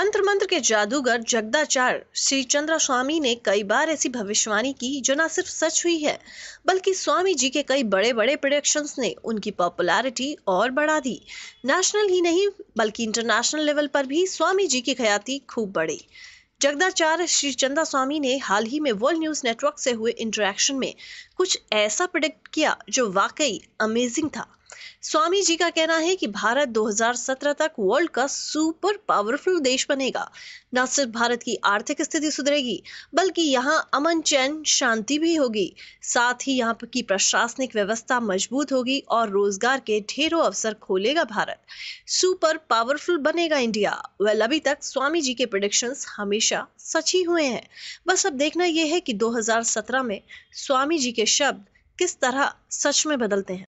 तंत्र मंत्र के जादूगर जगदाचार्य श्री चंद्र स्वामी ने कई बार ऐसी भविष्यवाणी की जो न सिर्फ सच हुई है बल्कि स्वामी जी के कई बड़े बड़े प्रोडक्शंस ने उनकी पॉपुलैरिटी और बढ़ा दी नेशनल ही नहीं बल्कि इंटरनेशनल लेवल पर भी स्वामी जी की ख्याति खूब बढ़ी जगदाचार्य श्री चंदा स्वामी ने हाल ही में वर्ल्ड न्यूज नेटवर्क से हुए इंटरेक्शन में कुछ ऐसा प्रोडिक्ट किया जो वाकई अमेजिंग था स्वामी जी का कहना है कि भारत 2017 तक वर्ल्ड का सुपर पावरफुल देश बनेगा न सिर्फ भारत की आर्थिक स्थिति सुधरेगी बल्कि यहाँ अमन चैन शांति भी होगी साथ ही यहाँ की प्रशासनिक व्यवस्था मजबूत होगी और रोजगार के ढेरों अवसर खोलेगा भारत सुपर पावरफुल बनेगा इंडिया वेल अभी तक स्वामी जी के प्रोडिक्शन हमेशा सच ही हुए हैं बस अब देखना यह है कि 2017 में स्वामी जी के शब्द किस तरह सच में बदलते हैं